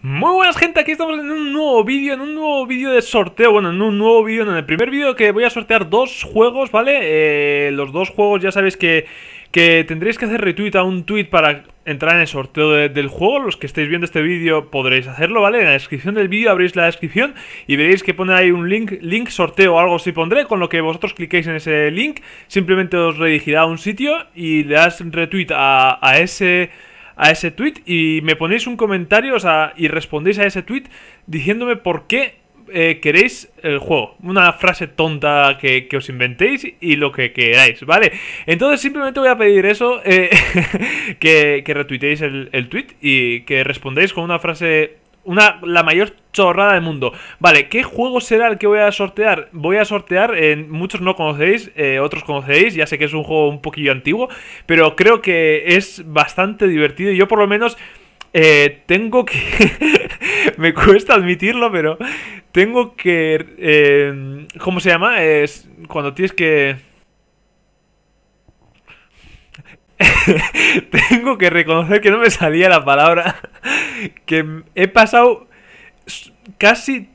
Muy buenas gente, aquí estamos en un nuevo vídeo, en un nuevo vídeo de sorteo, bueno, en un nuevo vídeo, en el primer vídeo que voy a sortear dos juegos, ¿vale? Eh, los dos juegos ya sabéis que, tendréis que hacer retweet a un tweet para entrar en el sorteo del juego, los que estáis viendo este vídeo podréis hacerlo, ¿vale? En la descripción del vídeo abréis la descripción y veréis que pone ahí un link, link sorteo o algo así pondré, con lo que vosotros cliquéis en ese link, simplemente os redirigirá a un sitio y le das retweet a, a ese a ese tweet y me ponéis un comentario o sea, y respondéis a ese tweet diciéndome por qué eh, queréis el juego. Una frase tonta que, os inventéis y lo que queráis, ¿vale? Entonces simplemente voy a pedir eso, eh, que, retuiteéis el, el tweet y que respondáis con una frase una, la mayor chorrada del mundo. Vale, ¿qué juego será el que voy a sortear? Voy a sortear, eh, muchos no conocéis, eh, otros conocéis, ya sé que es un juego un poquillo antiguo, pero creo que es bastante divertido y yo por lo menos... Eh, tengo que... me cuesta admitirlo, pero tengo que... ¿Cómo se llama? Es cuando tienes que tengo que reconocer que no me salía la palabra. Que he pasado casi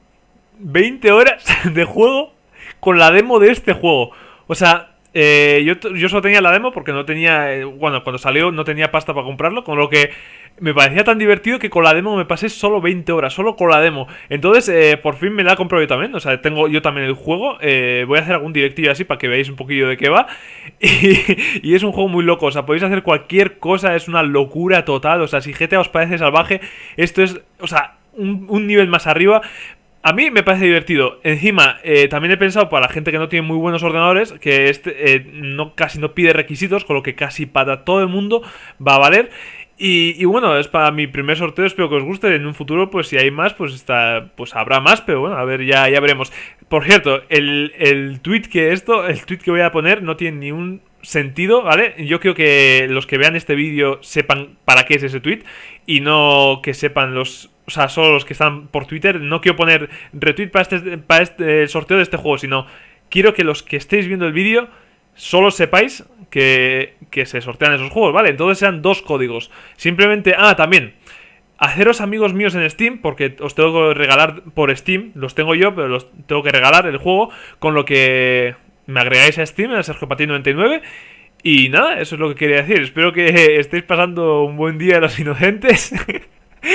20 horas de juego con la demo de este juego. O sea, eh, yo, yo, solo tenía la demo porque no tenía. Eh, bueno, cuando salió no tenía pasta para comprarlo, con lo que me parecía tan divertido que con la demo me pasé solo 20 horas, solo con la demo. Entonces, eh, por fin me la he comprado yo también. O sea, tengo yo también el juego. Eh, voy a hacer algún directivo así para que veáis un poquillo de qué va. Y, es un juego muy loco. O sea, podéis hacer cualquier cosa, es una locura total. O sea, si GTA os parece salvaje, esto es, o sea, un, nivel más arriba. A mí me parece divertido. Encima, eh, también he pensado para la gente que no tiene muy buenos ordenadores, que este no, casi no pide requisitos, con lo que casi para todo el mundo va a valer. Y, bueno, es para mi primer sorteo, espero que os guste. En un futuro, pues si hay más, pues está, pues habrá más, pero bueno, a ver, ya, ya veremos. Por cierto, el, el tweet que esto, el tweet que voy a poner no tiene ni un sentido, ¿vale? Yo creo que los que vean este vídeo sepan para qué es ese tweet y no que sepan los, o sea, solo los que están por Twitter. No quiero poner retweet para este, para este sorteo de este juego, sino quiero que los que estéis viendo el vídeo solo sepáis que, se sortean esos juegos, ¿vale? Entonces sean dos códigos. Simplemente, ah, también, haceros amigos míos en Steam, porque os tengo que regalar por Steam, los tengo yo, pero los tengo que regalar el juego, con lo que me agregáis a Steam, el Sergio Patín 99. Y nada, eso es lo que quería decir. Espero que estéis pasando un buen día los inocentes.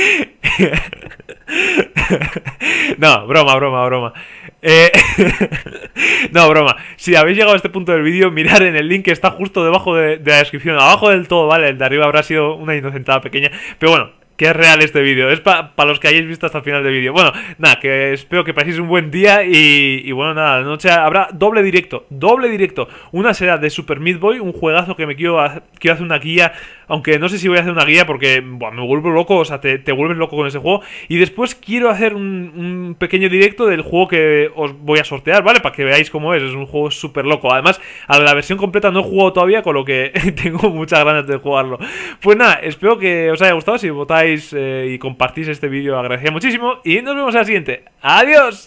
No, broma, broma, broma. Eh, no, broma. Si habéis llegado a este punto del vídeo, mirad en el link que está justo debajo de, la descripción. Abajo del todo, ¿vale? El de arriba habrá sido una inocentada pequeña. Pero bueno, que es real este vídeo. Es para los que hayáis visto hasta el final del vídeo. Bueno, nada, que espero que paséis un buen día y, bueno, nada, la noche habrá doble directo, doble directo. Una será de Super Meat Boy, un juegazo que me quiero hacer una guía aunque no sé si voy a hacer una guía porque me vuelvo loco, o sea, te, vuelves loco con ese juego. Y después quiero hacer un, pequeño directo del juego que os voy a sortear, ¿vale? Para que veáis cómo es, es un juego súper loco. Además, a la versión completa no he jugado todavía, con lo que tengo muchas ganas de jugarlo. Pues nada, espero que os haya gustado, si votáis eh, y compartís este vídeo agradecería muchísimo. Y nos vemos en la siguiente. ¡Adiós!